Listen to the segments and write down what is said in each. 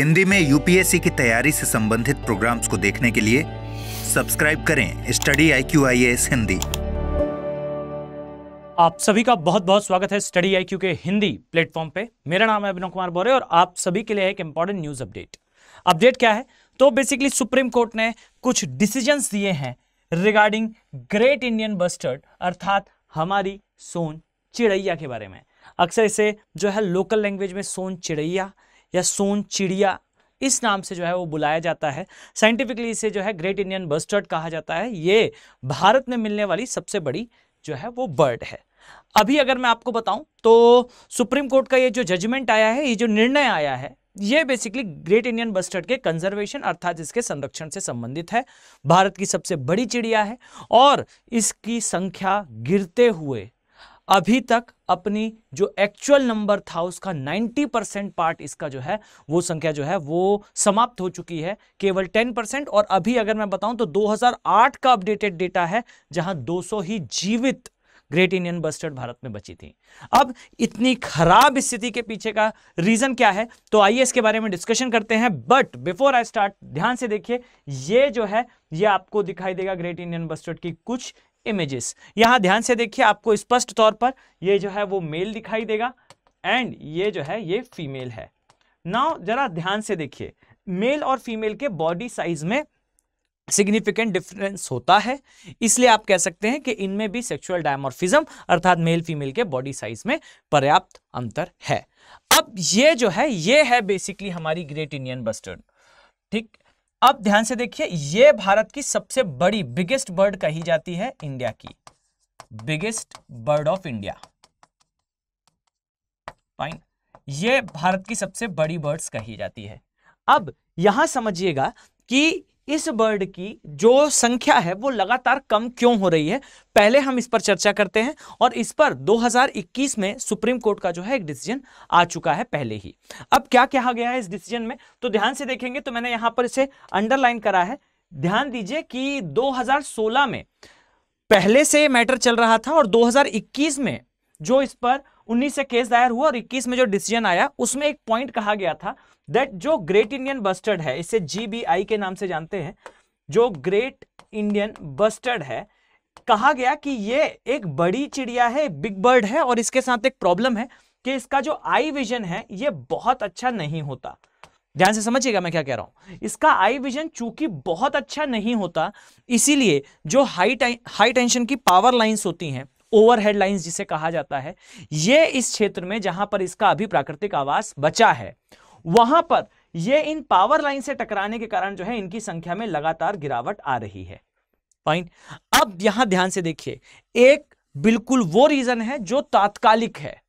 हिंदी में यूपीएससी की तैयारी से संबंधित प्रोग्राम्स को देखने के लिए सब्सक्राइब करें study I Q I S Hindi आप सभी का बहुत बहुत स्वागत है स्टडी आई क्यू के हिंदी प्लेटफॉर्म पे मेरा नाम है अभिनव कुमार बोरे और आप सभी के लिए एक इंपॉर्टेंट न्यूज अपडेट अपडेट क्या है तो बेसिकली सुप्रीम कोर्ट ने कुछ डिसीजन दिए हैं रिगार्डिंग ग्रेट इंडियन बस्टर्ड अर्थात हमारी सोन चिड़ैया के बारे में अक्सर इसे जो है लोकल लैंग्वेज में सोन चिड़ैया या सोन चिड़िया इस नाम से जो है वो बुलाया जाता है साइंटिफिकली इसे जो है ग्रेट इंडियन बस्टर्ड कहा जाता है ये भारत में मिलने वाली सबसे बड़ी जो है वो बर्ड है अभी अगर मैं आपको बताऊं तो सुप्रीम कोर्ट का ये जो जजमेंट आया है ये जो निर्णय आया है ये बेसिकली ग्रेट इंडियन बस्टर्ड के कंजर्वेशन अर्थात इसके संरक्षण से संबंधित है भारत की सबसे बड़ी चिड़िया है और इसकी संख्या गिरते हुए अभी तक अपनी जो एक्चुअल नंबर था उसका 90 परसेंट पार्ट इसका जो है वो संख्या जो है वो समाप्त हो चुकी है केवल 10 परसेंट और अभी अगर मैं बताऊं तो 2008 का अपडेटेड डेटा है जहां 200 ही जीवित ग्रेट इंडियन बस्टर्ड भारत में बची थी अब इतनी खराब स्थिति के पीछे का रीजन क्या है तो आइए इसके बारे में डिस्कशन करते हैं बट बिफोर आई स्टार्ट ध्यान से देखिए ये जो है ये आपको दिखाई देगा ग्रेट इंडियन बस्टर्ड की कुछ इमेजेस यहां ध्यान से देखिए आपको स्पष्ट तौर पर ये जो है वो मेल दिखाई देगा एंड ये जो है ये फीमेल है नाउ जरा ध्यान से देखिए मेल और फीमेल के बॉडी साइज में सिग्निफिकेंट डिफरेंस होता है इसलिए आप कह सकते हैं कि इनमें भी सेक्सुअल डायमोर्फिज्म अर्थात मेल फीमेल के बॉडी साइज में पर्याप्त अंतर है अब ये जो है ये है बेसिकली हमारी ग्रेट इंडियन बस्टर्ड ठीक अब ध्यान से देखिए ये भारत की सबसे बड़ी बिगेस्ट बर्ड कही जाती है इंडिया की biggest bird of India fine ये भारत की सबसे बड़ी बर्ड्स कही जाती है अब यहां समझिएगा कि इस बर्ड की जो संख्या है वो लगातार कम क्यों हो रही है पहले हम इस पर चर्चा करते हैं और इस पर 2021 में सुप्रीम कोर्ट का जो है एक डिसीजन आ चुका है पहले ही अब क्या कहा गया है इस डिसीजन में तो ध्यान से देखेंगे तो मैंने यहां पर इसे अंडरलाइन करा है ध्यान दीजिए कि 2016 में पहले से मैटर चल रहा था और 2021 में जो इस पर 19 से केस दायर हुआ और 21 में जो डिसीजन आया उसमें एक पॉइंट कहा गया था दैट जो ग्रेट इंडियन बस्टर्ड है इसे जीबीआई के नाम से जानते हैं जो ग्रेट इंडियन बस्टर्ड है कहा गया कि ये एक बड़ी चिड़िया है बिग बर्ड है और इसके साथ एक प्रॉब्लम है कि इसका जो आई विजन है ये बहुत अच्छा नहीं होता ध्यान से समझिएगा मैं क्या कह रहा हूं इसका आई विजन चूंकि बहुत अच्छा नहीं होता इसीलिए जो हाई हाई टेंशन की पावर लाइंस होती हैं ओवरहेड लाइंस जिसे कहा जाता है ये इस क्षेत्र में जहां पर इसका अभी प्राकृतिक आवास बचा है वहां पर ये इन पावर लाइन से टकराने के कारण जो है इनकी संख्या में लगातार गिरावट आ रही है फाइन अब यहां ध्यान से देखिए एक बिल्कुल वो रीजन है जो तात्कालिक है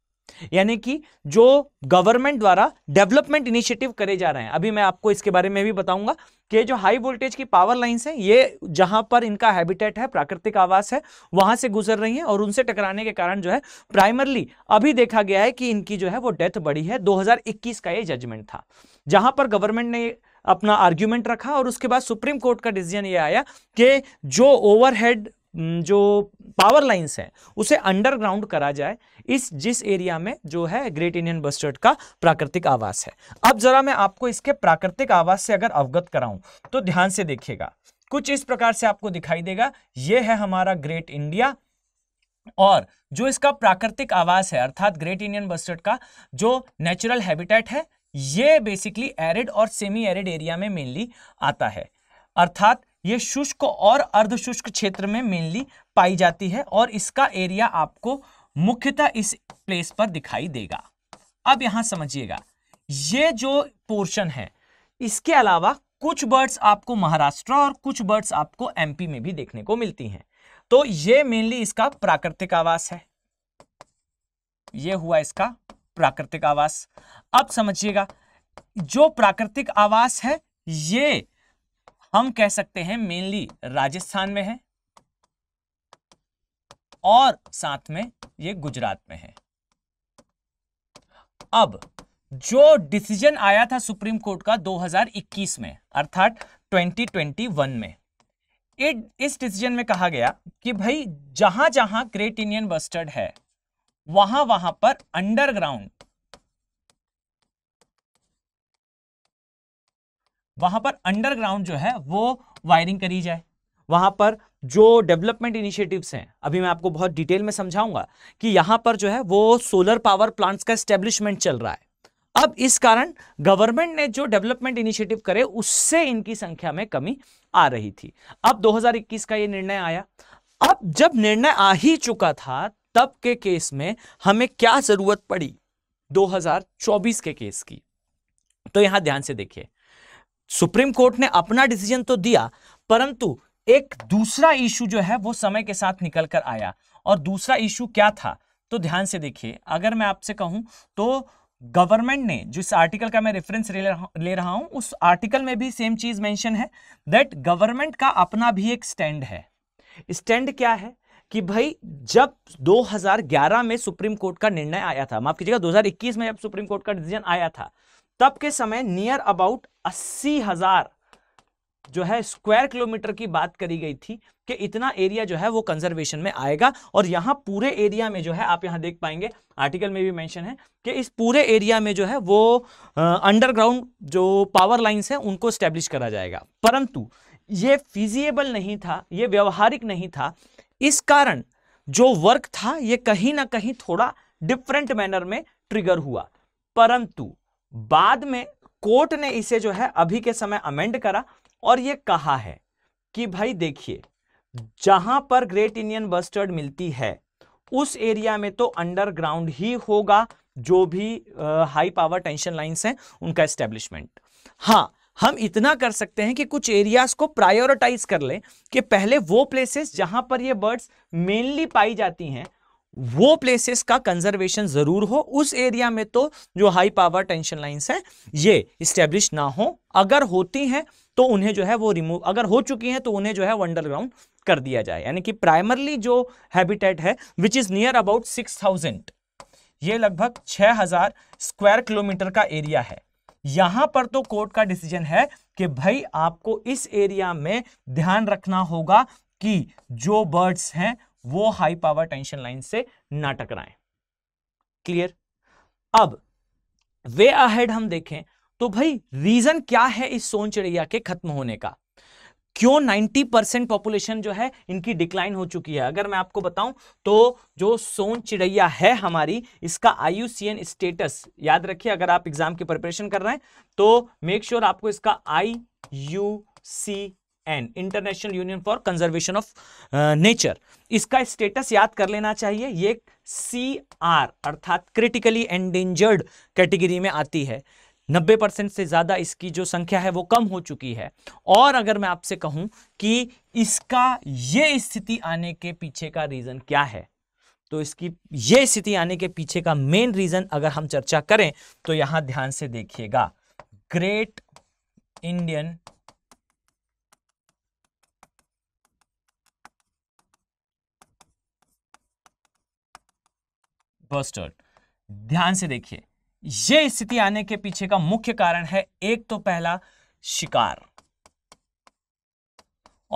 यानी कि जो गवर्नमेंट द्वारा डेवलपमेंट इनिशिएटिव करे जा रहे हैं अभी मैं आपको इसके बारे में भी बताऊंगा कि जो हाई वोल्टेज की पावर लाइंस हैं ये जहां पर इनका हैबिटेट है प्राकृतिक आवास है वहां से गुजर रही हैं और उनसे टकराने के कारण जो है प्राइमरली अभी देखा गया है कि इनकी जो है वो डेथ बढ़ी है दो का ये जजमेंट था जहां पर गवर्नमेंट ने अपना आर्ग्यूमेंट रखा और उसके बाद सुप्रीम कोर्ट का डिसीजन ये आया कि जो ओवरहेड जो पावर लाइंस हैं उसे अंडरग्राउंड करा जाए इस जिस एरिया में जो है ग्रेट इंडियन बस्टर्ड का प्राकृतिक आवास है अब जरा मैं आपको इसके प्राकृतिक आवास से अगर अवगत कराऊं तो ध्यान से देखिएगा कुछ इस प्रकार से आपको दिखाई देगा यह है हमारा ग्रेट इंडिया और जो इसका प्राकृतिक आवास है अर्थात ग्रेट इंडियन बस्टर्ड का जो नेचुरल हैबिटेट है ये बेसिकली एरिड और सेमी एरिड एरिया में मेनली आता है अर्थात ये शुष्क और अर्धशुष्क क्षेत्र में मेनली पाई जाती है और इसका एरिया आपको मुख्यतः इस प्लेस पर दिखाई देगा अब यहां समझिएगा ये जो पोर्शन है इसके अलावा कुछ बर्ड्स आपको महाराष्ट्र और कुछ बर्ड्स आपको एमपी में भी देखने को मिलती हैं तो ये मेनली इसका प्राकृतिक आवास है ये हुआ इसका प्राकृतिक आवास अब समझिएगा जो प्राकृतिक आवास है ये हम कह सकते हैं मेनली राजस्थान में है और साथ में ये गुजरात में है अब जो डिसीजन आया था सुप्रीम कोर्ट का 2021 में अर्थात 2021 में इट इस डिसीजन में कहा गया कि भाई जहां जहां ग्रेट इंडियन बस्टर्ड है वहां वहां पर अंडरग्राउंड वहां पर अंडरग्राउंड जो है वो वायरिंग करी जाए वहां पर जो डेवलपमेंट इनिशिएटिव्स हैं अभी मैं आपको बहुत डिटेल में समझाऊंगा कि यहां पर जो है वो सोलर पावर प्लांट्स का एस्टेब्लिशमेंट चल रहा है अब इस कारण गवर्नमेंट ने जो डेवलपमेंट इनिशिएटिव करे उससे इनकी संख्या में कमी आ रही थी अब 2021 का ये निर्णय आया अब जब निर्णय आ ही चुका था तब के केस में हमें क्या जरूरत पड़ी 2024 के केस की तो यहां ध्यान से देखिए सुप्रीम कोर्ट ने अपना डिसीजन तो दिया परंतु एक दूसरा इशू जो है वो समय के साथ निकल कर आया और दूसरा इशू क्या था तो ध्यान से देखिए अगर मैं आपसे कहूं तो गवर्नमेंट ने जिस आर्टिकल का मैं रेफरेंस ले रहा हूं उस आर्टिकल में भी सेम चीज मेंशन है दैट गवर्नमेंट का अपना भी एक स्टैंड है स्टैंड क्या है कि भाई जब 2011 में सुप्रीम कोर्ट का निर्णय आया था माफ कीजिएगा 2021 में जब सुप्रीम कोर्ट का डिसीजन आया था तब के समय नियर अबाउट अस्सी हजार जो है स्क्वायर किलोमीटर की बात करी गई थी कि इतना एरिया जो है वो कंजर्वेशन में आएगा और यहाँ पूरे एरिया में जो है आप यहाँ देख पाएंगे आर्टिकल में भी मेंशन है कि इस पूरे एरिया में जो है वो अंडरग्राउंड जो पावर लाइंस हैं उनको स्टेब्लिश करा जाएगा परंतु ये फिजिएबल नहीं था ये व्यवहारिक नहीं था इस कारण जो वर्क था ये कहीं ना कहीं थोड़ा डिफरेंट मैनर में ट्रिगर हुआ परंतु बाद में कोर्ट ने इसे जो है अभी के समय अमेंड करा और ये कहा है कि भाई देखिए जहां पर ग्रेट इंडियन बस्टर्ड मिलती है उस एरिया में तो अंडरग्राउंड ही होगा जो भी आ, हाई पावर टेंशन लाइंस हैं उनका एस्टेब्लिशमेंट हाँ हम इतना कर सकते हैं कि कुछ एरियाज को प्रायोरिटाइज कर लें कि पहले वो प्लेसेस जहां पर ये बर्ड्स मेनली पाई जाती हैं वो प्लेसेस का कंजर्वेशन जरूर हो उस एरिया में तो जो हाई पावर टेंशन लाइंस है ये इस्टेब्लिश ना हो अगर होती हैं तो उन्हें जो है वो रिमूव अगर हो चुकी हैं तो उन्हें जो है वो अंडरग्राउंड कर दिया जाए यानी कि प्राइमरली जो हैबिटेट है which is near about six thousand ये लगभग छह हजार स्क्वायर किलोमीटर का एरिया है यहां पर तो कोर्ट का डिसीजन है कि भाई आपको इस एरिया में ध्यान रखना होगा कि जो बर्ड्स हैं वो हाई पावर टेंशन लाइन से ना टकराएं क्लियर अब वे अहेड हम देखें तो भाई रीजन क्या है इस सोन चिड़िया के खत्म होने का क्यों 90 परसेंट पॉपुलेशन जो है इनकी डिक्लाइन हो चुकी है अगर मैं आपको बताऊं तो जो सोन चिड़ैया है हमारी इसका आई स्टेटस याद रखिए अगर आप एग्जाम की प्रिपरेशन कर रहे हैं तो मेक श्योर sure आपको इसका I U C N International Union for Conservation of Nature इसका स्टेटस याद कर लेना चाहिए ये सी आर अर्थात क्रिटिकली एंडेंजर्ड कैटेगरी में आती है 90 परसेंट से ज़्यादा इसकी जो संख्या है वो कम हो चुकी है और अगर मैं आपसे कहूं कि इसका ये स्थिति आने के पीछे का रीज़न क्या है तो इसकी ये स्थिति आने के पीछे का मेन रीज़न अगर हम चर्चा करें तो यहां ध्यान से देखिएगा ग्रेट इंडियन बस्टर्ड ध्यान से देखिए यह स्थिति आने के पीछे का मुख्य कारण है एक तो पहला शिकार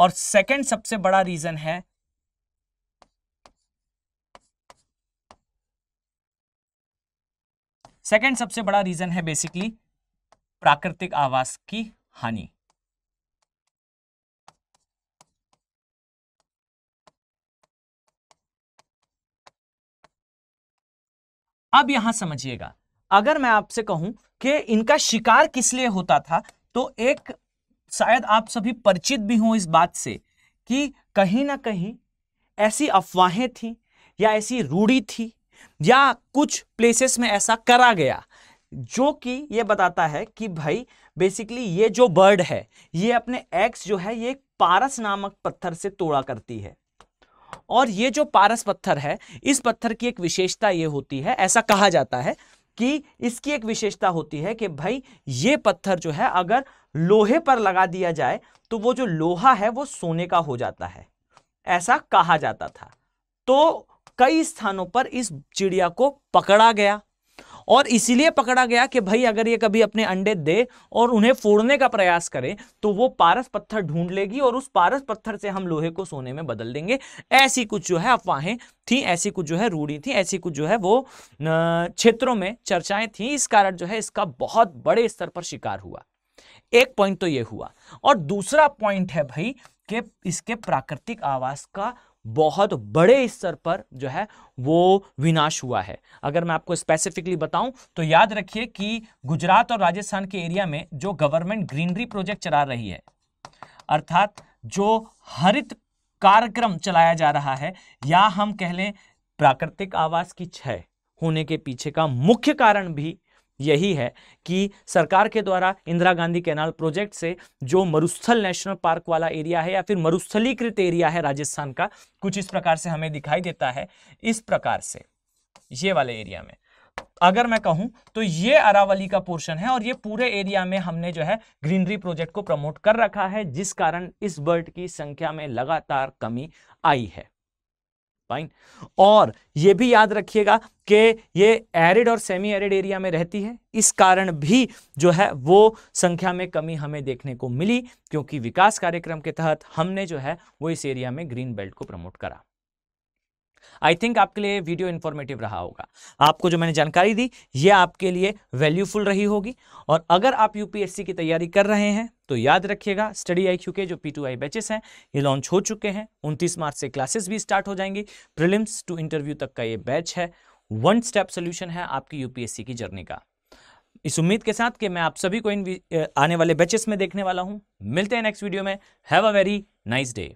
और सेकंड सबसे बड़ा रीजन है सेकंड सबसे बड़ा रीजन है बेसिकली प्राकृतिक आवास की हानि अब यहां समझिएगा अगर मैं आपसे कहूं कि इनका शिकार किस लिए होता था तो एक शायद आप सभी परिचित भी हों इस बात से कि कहीं ना कहीं ऐसी अफवाहें थी या ऐसी रूढ़ी थी या कुछ प्लेसेस में ऐसा करा गया जो कि ये बताता है कि भाई बेसिकली ये जो बर्ड है ये अपने एग्स जो है ये पारस नामक पत्थर से तोड़ा करती है और ये जो पारस पत्थर है इस पत्थर की एक विशेषता ये होती है ऐसा कहा जाता है कि इसकी एक विशेषता होती है कि भाई ये पत्थर जो है अगर लोहे पर लगा दिया जाए तो वो जो लोहा है वो सोने का हो जाता है ऐसा कहा जाता था तो कई स्थानों पर इस चिड़िया को पकड़ा गया और इसीलिए पकड़ा गया कि भाई अगर ये कभी अपने अंडे दे और उन्हें फोड़ने का प्रयास करे तो वो पारस पत्थर ढूंढ लेगी और उस पारस पत्थर से हम लोहे को सोने में बदल देंगे ऐसी कुछ जो है अफवाहें थी ऐसी कुछ जो है रूढ़ी थी ऐसी कुछ जो है वो क्षेत्रों में चर्चाएं थी इस कारण जो है इसका बहुत बड़े स्तर पर शिकार हुआ एक पॉइंट तो ये हुआ और दूसरा पॉइंट है भाई कि इसके प्राकृतिक आवास का बहुत बड़े स्तर पर जो है वो विनाश हुआ है अगर मैं आपको स्पेसिफिकली बताऊं तो याद रखिए कि गुजरात और राजस्थान के एरिया में जो गवर्नमेंट ग्रीनरी प्रोजेक्ट चला रही है अर्थात जो हरित कार्यक्रम चलाया जा रहा है या हम कह लें प्राकृतिक आवास की क्षय होने के पीछे का मुख्य कारण भी यही है कि सरकार के द्वारा इंदिरा गांधी कैनाल प्रोजेक्ट से जो मरुस्थल नेशनल पार्क वाला एरिया है या फिर मरुस्थलीकृत एरिया है राजस्थान का कुछ इस प्रकार से हमें दिखाई देता है इस प्रकार से ये वाले एरिया में अगर मैं कहूं तो ये अरावली का पोर्शन है और ये पूरे एरिया में हमने जो है ग्रीनरी प्रोजेक्ट को प्रमोट कर रखा है जिस कारण इस बर्ड की संख्या में लगातार कमी आई है फाइन और ये भी याद रखिएगा कि ये एरिड और सेमी एरिड एरिया में रहती है इस कारण भी जो है वो संख्या में कमी हमें देखने को मिली क्योंकि विकास कार्यक्रम के तहत हमने जो है वो इस एरिया में ग्रीन बेल्ट को प्रमोट करा आई थिंक आपके लिए वीडियो इन्फॉर्मेटिव रहा होगा आपको जो मैंने जानकारी दी ये आपके लिए वैल्यूफुल रही होगी और अगर आप यूपीएससी की तैयारी कर रहे हैं तो याद रखिएगा स्टडी आई के जो पी टू आई बैचेस हैं ये लॉन्च हो चुके हैं उनतीस मार्च से क्लासेस भी स्टार्ट हो जाएंगी प्रिलिम्स टू इंटरव्यू तक का ये बैच है वन स्टेप सोल्यूशन है आपकी यूपीएससी की जर्नी का इस उम्मीद के साथ कि मैं आप सभी को इन आने वाले बैचेस में देखने वाला हूं मिलते हैं नेक्स्ट वीडियो में have a very nice day